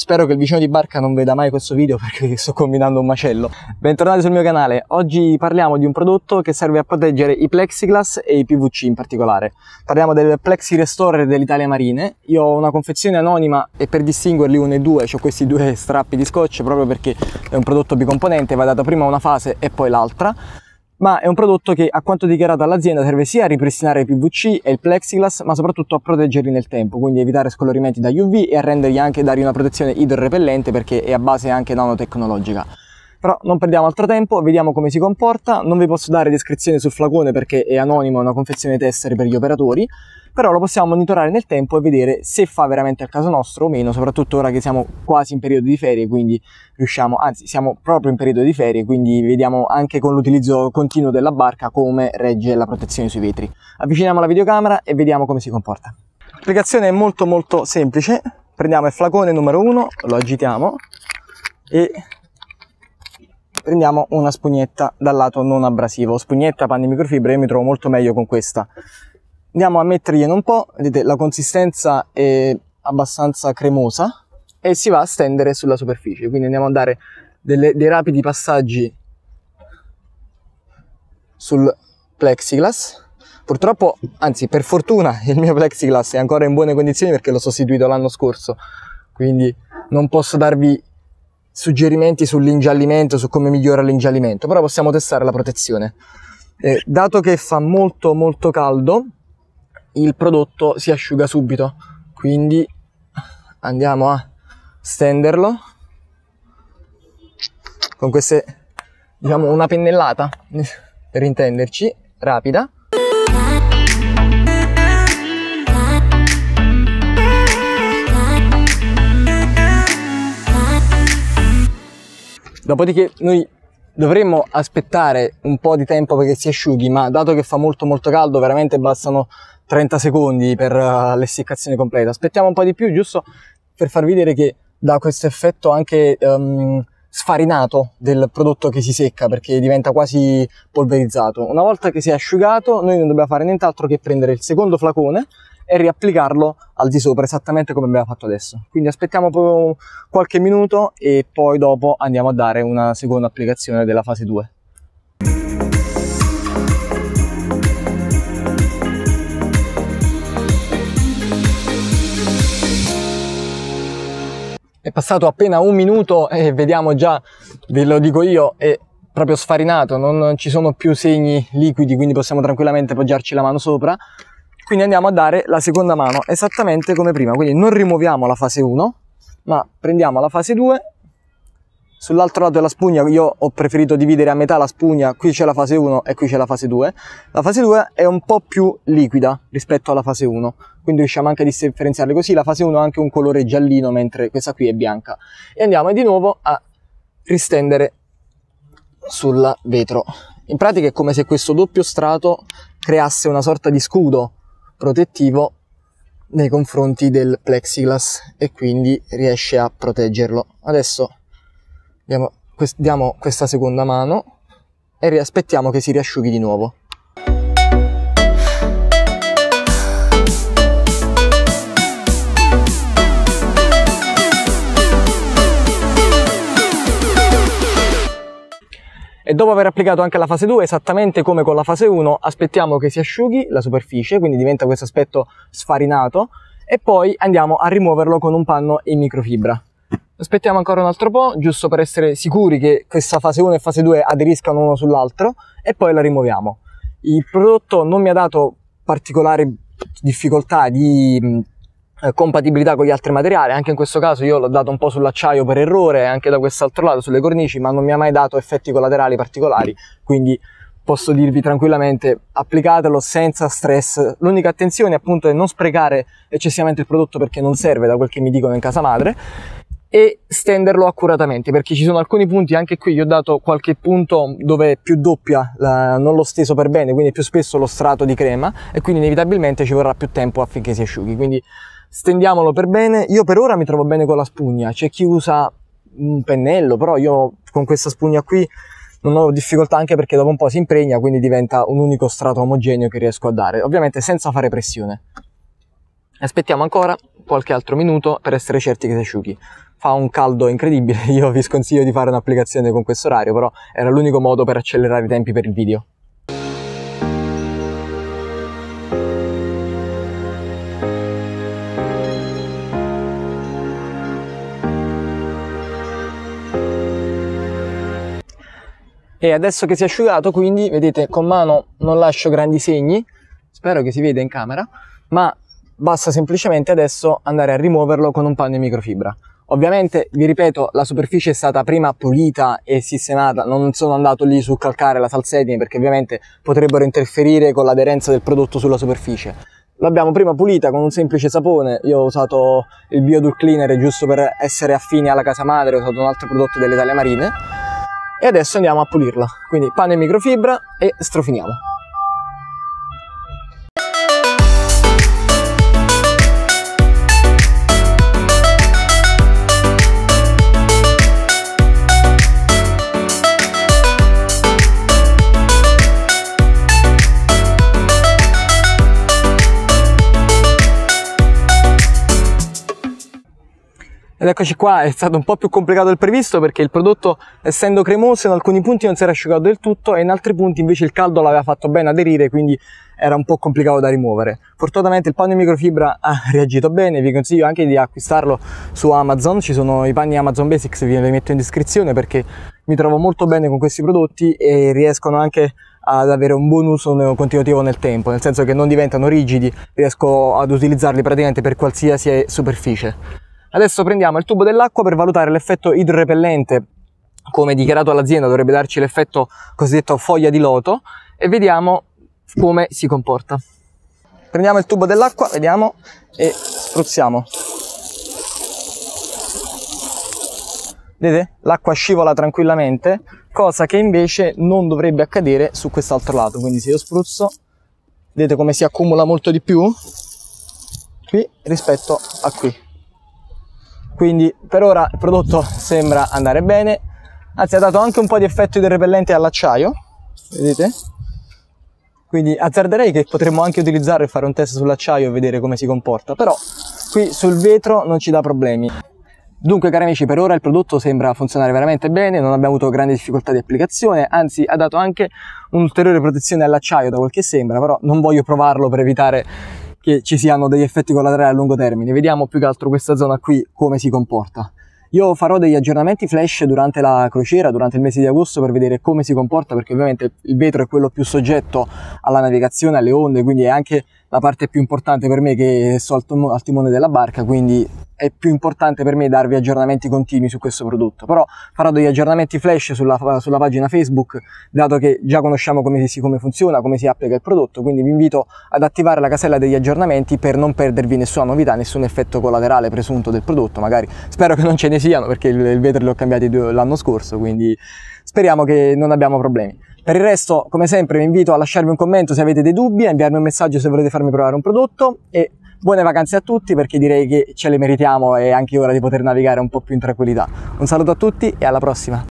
Spero che il vicino di barca non veda mai questo video perché sto combinando un macello. Bentornati sul mio canale. Oggi parliamo di un prodotto che serve a proteggere i plexiglass e i PVC in particolare. Parliamo del Plexi Restorer dell'Italia Marine. Io ho una confezione anonima e per distinguerli uno e due ho questi due strappi di scotch proprio perché è un prodotto bicomponente, va data prima una fase e poi l'altra ma è un prodotto che, a quanto dichiarato dall'azienda, serve sia a ripristinare i PVC e il plexiglass, ma soprattutto a proteggerli nel tempo, quindi evitare scolorimenti da UV e a rendergli anche dargli una protezione idrorepellente perché è a base anche nanotecnologica. Però non perdiamo altro tempo, vediamo come si comporta, non vi posso dare descrizioni sul flacone perché è anonimo, è una confezione tessere per gli operatori, però lo possiamo monitorare nel tempo e vedere se fa veramente al caso nostro o meno, soprattutto ora che siamo quasi in periodo di ferie, quindi riusciamo, anzi siamo proprio in periodo di ferie, quindi vediamo anche con l'utilizzo continuo della barca come regge la protezione sui vetri. Avviciniamo la videocamera e vediamo come si comporta. L'applicazione è molto molto semplice, prendiamo il flacone numero 1, lo agitiamo e prendiamo una spugnetta dal lato non abrasivo. Spugnetta, panni microfibre io mi trovo molto meglio con questa. Andiamo a mettergliene un po', vedete la consistenza è abbastanza cremosa e si va a stendere sulla superficie, quindi andiamo a dare delle, dei rapidi passaggi sul plexiglass. Purtroppo, anzi per fortuna, il mio plexiglass è ancora in buone condizioni perché l'ho sostituito l'anno scorso, quindi non posso darvi suggerimenti sull'ingiallimento, su come migliora l'ingiallimento, però possiamo testare la protezione. Eh, dato che fa molto molto caldo, il prodotto si asciuga subito, quindi andiamo a stenderlo con queste, diciamo, una pennellata, per intenderci, rapida Dopodiché noi dovremmo aspettare un po' di tempo perché si asciughi, ma dato che fa molto molto caldo, veramente bastano 30 secondi per eh, l'essiccazione completa. Aspettiamo un po' di più, giusto per farvi vedere che dà questo effetto anche um, sfarinato del prodotto che si secca perché diventa quasi polverizzato. Una volta che si è asciugato, noi non dobbiamo fare nient'altro che prendere il secondo flacone e riapplicarlo al di sopra esattamente come abbiamo fatto adesso quindi aspettiamo proprio qualche minuto e poi dopo andiamo a dare una seconda applicazione della fase 2 È passato appena un minuto e vediamo già, ve lo dico io, è proprio sfarinato, non ci sono più segni liquidi, quindi possiamo tranquillamente appoggiarci la mano sopra quindi andiamo a dare la seconda mano esattamente come prima quindi non rimuoviamo la fase 1 ma prendiamo la fase 2 sull'altro lato della spugna io ho preferito dividere a metà la spugna qui c'è la fase 1 e qui c'è la fase 2 la fase 2 è un po' più liquida rispetto alla fase 1 quindi riusciamo anche a differenziarle così la fase 1 ha anche un colore giallino mentre questa qui è bianca e andiamo di nuovo a ristendere sul vetro in pratica è come se questo doppio strato creasse una sorta di scudo protettivo nei confronti del plexiglass e quindi riesce a proteggerlo. Adesso diamo, quest- diamo questa seconda mano e aspettiamo che si riasciughi di nuovo. e dopo aver applicato anche la fase 2, esattamente come con la fase 1, aspettiamo che si asciughi la superficie, quindi diventa questo aspetto sfarinato, e poi andiamo a rimuoverlo con un panno in microfibra. Aspettiamo ancora un altro po', giusto per essere sicuri che questa fase 1 e fase 2 aderiscano uno sull'altro, e poi la rimuoviamo. Il prodotto non mi ha dato particolari difficoltà di eh, compatibilità con gli altri materiali, anche in questo caso io l'ho dato un po' sull'acciaio per errore, anche da quest'altro lato sulle cornici, ma non mi ha mai dato effetti collaterali particolari, quindi posso dirvi tranquillamente applicatelo senza stress. L'unica attenzione appunto è non sprecare eccessivamente il prodotto perché non serve da quel che mi dicono in casa madre e stenderlo accuratamente perché ci sono alcuni punti anche qui gli ho dato qualche punto dove è più doppia la, non l'ho steso per bene quindi più spesso lo strato di crema e quindi inevitabilmente ci vorrà più tempo affinché si asciughi quindi stendiamolo per bene. Io per ora mi trovo bene con la spugna, c'è chi usa un pennello, però io con questa spugna qui non ho difficoltà anche perché dopo un po' si impregna, quindi diventa un unico strato omogeneo che riesco a dare, ovviamente senza fare pressione. Aspettiamo ancora qualche altro minuto per essere certi che si asciughi. Fa un caldo incredibile, io vi sconsiglio di fare un'applicazione con questo orario, però era l'unico modo per accelerare i tempi per il video. e adesso che si è asciugato quindi vedete con mano non lascio grandi segni spero che si veda in camera ma basta semplicemente adesso andare a rimuoverlo con un panno in microfibra ovviamente vi ripeto la superficie è stata prima pulita e sistemata non sono andato lì su calcare la salsedine perché ovviamente potrebbero interferire con l'aderenza del prodotto sulla superficie l'abbiamo prima pulita con un semplice sapone io ho usato il biodual cleaner giusto per essere affini alla casa madre ho usato un altro prodotto delle taglie marine e adesso andiamo a pulirla quindi pane panne microfibra e strofiniamo Ed eccoci qua, è stato un po' più complicato del previsto perché il prodotto essendo cremoso in alcuni punti non si era asciugato del tutto e in altri punti invece il caldo l'aveva fatto bene aderire quindi era un po' complicato da rimuovere. Fortunatamente il panno in microfibra ha reagito bene, vi consiglio anche di acquistarlo su Amazon, ci sono i panni Amazon Basics, vi li metto in descrizione perché mi trovo molto bene con questi prodotti e riescono anche ad avere un buon uso continuativo nel tempo, nel senso che non diventano rigidi, riesco ad utilizzarli praticamente per qualsiasi superficie. Adesso prendiamo il tubo dell'acqua per valutare l'effetto idrorepellente, come dichiarato all'azienda dovrebbe darci l'effetto cosiddetto foglia di loto e vediamo come si comporta. Prendiamo il tubo dell'acqua, vediamo e spruzziamo. Vedete? L'acqua scivola tranquillamente, cosa che invece non dovrebbe accadere su quest'altro lato. Quindi se io spruzzo, vedete come si accumula molto di più qui rispetto a qui quindi per ora il prodotto sembra andare bene anzi ha dato anche un po' di effetto del repellente all'acciaio vedete quindi azzarderei che potremmo anche utilizzarlo e fare un test sull'acciaio e vedere come si comporta però qui sul vetro non ci dà problemi Dunque cari amici per ora il prodotto sembra funzionare veramente bene, non abbiamo avuto grandi difficoltà di applicazione, anzi ha dato anche un'ulteriore protezione all'acciaio da quel che sembra, però non voglio provarlo per evitare che ci siano degli effetti collaterali a lungo termine. Vediamo più che altro questa zona qui come si comporta. Io farò degli aggiornamenti flash durante la crociera, durante il mese di agosto, per vedere come si comporta, perché ovviamente il vetro è quello più soggetto alla navigazione, alle onde, quindi è anche la parte più importante per me che sto al, timone della barca, quindi è più importante per me darvi aggiornamenti continui su questo prodotto. Però farò degli aggiornamenti flash sulla, sulla pagina Facebook, dato che già conosciamo come, si, come funziona, come si applica il prodotto, quindi vi invito ad attivare la casella degli aggiornamenti per non perdervi nessuna novità, nessun effetto collaterale presunto del prodotto, magari spero che non ce ne siano perché il, il vetro l'ho cambiato l'anno scorso, quindi speriamo che non abbiamo problemi. Per il resto, come sempre, vi invito a lasciarvi un commento se avete dei dubbi, a inviarmi un messaggio se volete farmi provare un prodotto e buone vacanze a tutti perché direi che ce le meritiamo e è anche ora di poter navigare un po' più in tranquillità. Un saluto a tutti e alla prossima!